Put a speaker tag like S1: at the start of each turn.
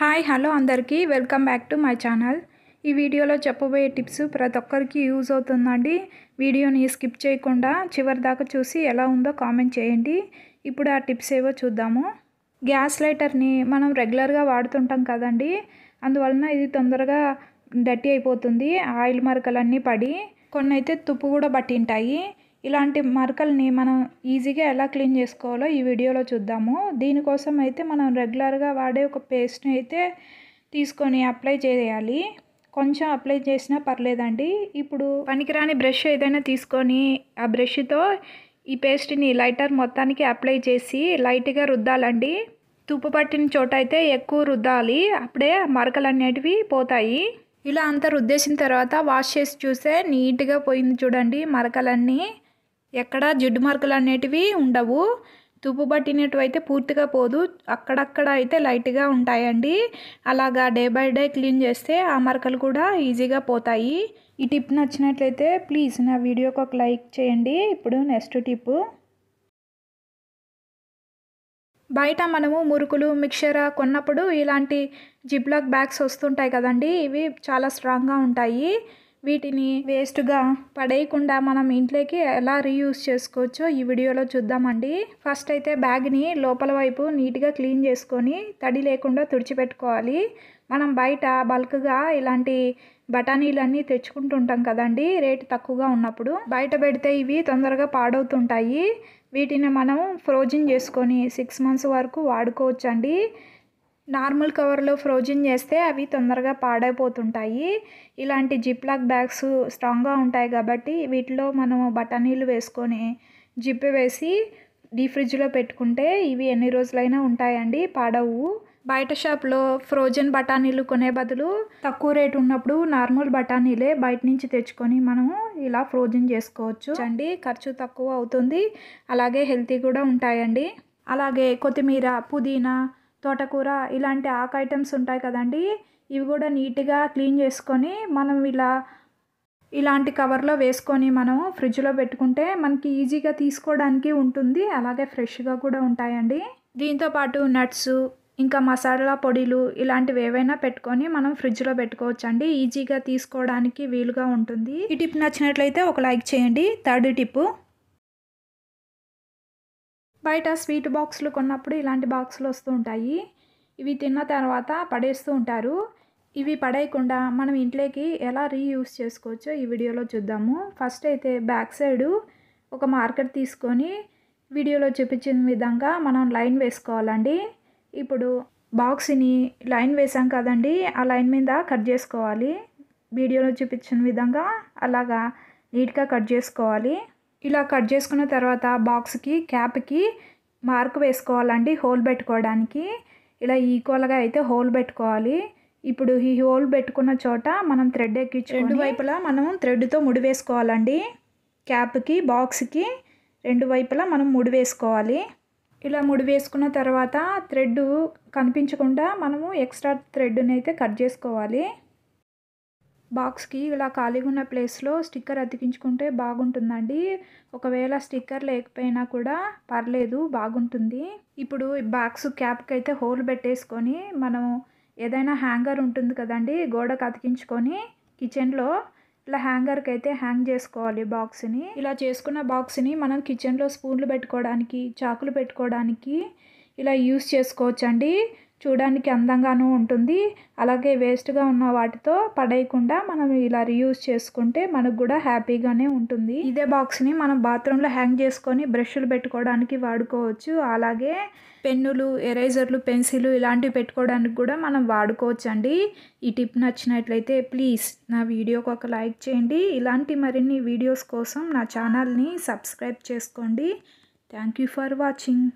S1: hi hello అందరికీ welcome back to my channel ఈ వీడియోలో చెప్పబోయే టిప్స్ ప్రతి ఒక్కరికి యూజ్ అవుతుందండి వీడియోని స్కిప్ చేయకుండా చివరి దాకా చూసి ఎలా ఉందో కామెంట్ చేయండి ఇప్పుడు ఆ టిప్స్ ఏవో చూద్దాము గ్యాస్ లైటర్ని మనం రెగ్యులర్గా వాడుతుంటాం కదండి అందువలన ఇది తొందరగా డట్టి అయిపోతుంది ఆయిల్ మరకలన్నీ పడి కొన్ని అయితే తుప్పు కూడా పట్టింటాయి ఇలాంటి మరకల్ని మనం ఈజీగా ఎలా క్లీన్ చేసుకోవాలో ఈ వీడియోలో చూద్దాము దీనికోసం అయితే మనం రెగ్యులర్గా వాడే ఒక పేస్ట్ని అయితే తీసుకొని అప్లై చేయాలి కొంచెం అప్లై చేసినా పర్లేదండి ఇప్పుడు పనికిరాని బ్రష్ ఏదైనా తీసుకొని ఆ బ్రష్తో ఈ పేస్ట్ని లైటర్ మొత్తానికి అప్లై చేసి లైట్గా రుద్దాలండి తుప్పు పట్టిన చోట అయితే ఎక్కువ రుద్దాలి అప్పుడే మరకలు అనేటివి పోతాయి ఇలా అంతా రుద్దేసిన తర్వాత వాష్ చేసి చూస్తే నీట్గా పోయింది చూడండి మరకలన్నీ ఎక్కడా జిడ్డు మార్కులు అనేటివి ఉండవు తుప్పు అయితే పూర్తిగా పోదు అక్కడక్కడ అయితే లైట్గా ఉంటాయండి అలాగా డే బై డే క్లీన్ చేస్తే ఆ మరకలు కూడా ఈజీగా పోతాయి ఈ టిప్ నచ్చినట్లయితే ప్లీజ్ నా వీడియోకి ఒక లైక్ చేయండి ఇప్పుడు నెక్స్ట్ టిప్ బయట మనము మురుకులు మిక్చర్ కొన్నప్పుడు ఇలాంటి జిప్లాక్ బ్యాగ్స్ వస్తుంటాయి కదండి ఇవి చాలా స్ట్రాంగ్గా ఉంటాయి వీటిని వేస్ట్గా పడేయకుండా మనం ఇంట్లోకి ఎలా రీయూస్ చేసుకోవచ్చో ఈ వీడియోలో చూద్దామండి ఫస్ట్ అయితే బ్యాగ్ని లోపల వైపు నీట్గా క్లీన్ చేసుకొని తడి లేకుండా తుడిచిపెట్టుకోవాలి మనం బయట బల్క్గా ఇలాంటి బఠానీలన్నీ తెచ్చుకుంటుంటాం కదండి రేటు తక్కువగా ఉన్నప్పుడు బయట పెడితే ఇవి తొందరగా పాడవుతుంటాయి వీటిని మనం ఫ్రోజన్ చేసుకొని సిక్స్ మంత్స్ వరకు వాడుకోవచ్చండి నార్మల్ కవర్లో ఫ్రోజన్ చేస్తే అవి తొందరగా పాడైపోతుంటాయి ఇలాంటి జిప్లాక్ బ్యాగ్స్ స్ట్రాంగ్గా ఉంటాయి కాబట్టి వీటిలో మనం బఠానీలు వేసుకొని జిప్ వేసి డీ ఫ్రిడ్జ్లో పెట్టుకుంటే ఇవి ఎన్ని రోజులైనా ఉంటాయండి పాడవు బయట షాప్లో ఫ్రోజన్ బఠానీలు కొనే బదులు తక్కువ రేటు ఉన్నప్పుడు నార్మల్ బఠానీలే బయట నుంచి తెచ్చుకొని మనము ఇలా ఫ్రోజన్ చేసుకోవచ్చు అండి ఖర్చు తక్కువ అవుతుంది అలాగే హెల్తీ కూడా ఉంటాయండి అలాగే కొత్తిమీర పుదీనా తోటకూర ఇలాంటి ఆక్ ఐటమ్స్ ఉంటాయి కదండి ఇవి కూడా నీట్గా క్లీన్ చేసుకొని మనం ఇలా ఇలాంటి కవర్లో వేసుకొని మనం ఫ్రిడ్జ్లో పెట్టుకుంటే మనకి ఈజీగా తీసుకోవడానికి ఉంటుంది అలాగే ఫ్రెష్గా కూడా ఉంటాయండి దీంతో పాటు నట్స్ ఇంకా మసాలా పొడిలు ఇలాంటివి ఏవైనా పెట్టుకొని మనం ఫ్రిడ్జ్లో పెట్టుకోవచ్చండి ఈజీగా తీసుకోవడానికి వీలుగా ఉంటుంది ఈ టిప్ నచ్చినట్లయితే ఒక లైక్ చేయండి థర్డ్ టిప్పు బయట స్వీట్ బాక్సులు కొన్నప్పుడు ఇలాంటి బాక్సులు వస్తూ ఉంటాయి ఇవి తిన్న తర్వాత పడేస్తూ ఉంటారు ఇవి పడేయకుండా మనం ఇంట్లోకి ఎలా రీయూస్ చేసుకోవచ్చో ఈ వీడియోలో చూద్దాము ఫస్ట్ అయితే బ్యాక్ సైడు ఒక మార్కెట్ తీసుకొని వీడియోలో చూపించిన విధంగా మనం లైన్ వేసుకోవాలండి ఇప్పుడు బాక్స్ని లైన్ వేసాం కదండి ఆ లైన్ మీద కట్ చేసుకోవాలి వీడియోలో చూపించిన విధంగా అలాగా నీట్గా కట్ చేసుకోవాలి ఇలా కట్ చేసుకున్న తర్వాత బాక్స్కి క్యాప్కి మార్క్ వేసుకోవాలండి హోల్ పెట్టుకోవడానికి ఇలా ఈక్వల్గా అయితే హోల్ పెట్టుకోవాలి ఇప్పుడు ఈ హోల్ పెట్టుకున్న చోట మనం థ్రెడ్ ఎక్కించి రెండు వైపులా మనం థ్రెడ్తో ముడి వేసుకోవాలండి క్యాప్కి బాక్స్కి రెండు వైపులా మనం ముడి వేసుకోవాలి ఇలా ముడి వేసుకున్న తర్వాత థ్రెడ్ కనిపించకుండా మనము ఎక్స్ట్రా థ్రెడ్ని అయితే కట్ చేసుకోవాలి బాక్స్కి ఇలా ఖాళీగా ఉన్న ప్లేస్లో స్టిక్కర్ అతికించుకుంటే బాగుంటుందండి ఒకవేళ స్టిక్కర్ లేకపోయినా కూడా పర్లేదు బాగుంటుంది ఇప్పుడు బాక్స్ క్యాప్కి అయితే హోల్ పెట్టేసుకొని మనం ఏదైనా హ్యాంగర్ ఉంటుంది కదండి గోడకు అతికించుకొని కిచెన్లో ఇలా హ్యాంగర్కి అయితే హ్యాంగ్ చేసుకోవాలి బాక్స్ని ఇలా చేసుకున్న బాక్స్ని మనం కిచెన్లో స్పూన్లు పెట్టుకోవడానికి చాకులు పెట్టుకోవడానికి ఇలా యూస్ చేసుకోవచ్చండి చూడడానికి అందంగానూ ఉంటుంది అలాగే వేస్ట్గా ఉన్న వాటితో పడేయకుండా మనం ఇలా రీయూజ్ చేసుకుంటే మనకు కూడా హ్యాపీగానే ఉంటుంది ఇదే బాక్స్ని మనం బాత్రూంలో హ్యాంగ్ చేసుకొని బ్రష్లు పెట్టుకోవడానికి వాడుకోవచ్చు అలాగే పెన్నులు ఎరేజర్లు పెన్సిల్ ఇలాంటివి పెట్టుకోవడానికి కూడా మనం వాడుకోవచ్చు అండి ఈ టిప్ నచ్చినట్లయితే ప్లీజ్ నా వీడియోకి ఒక లైక్ చేయండి ఇలాంటి మరిన్ని వీడియోస్ కోసం నా ఛానల్ని సబ్స్క్రైబ్ చేసుకోండి థ్యాంక్ యూ ఫర్ వాచింగ్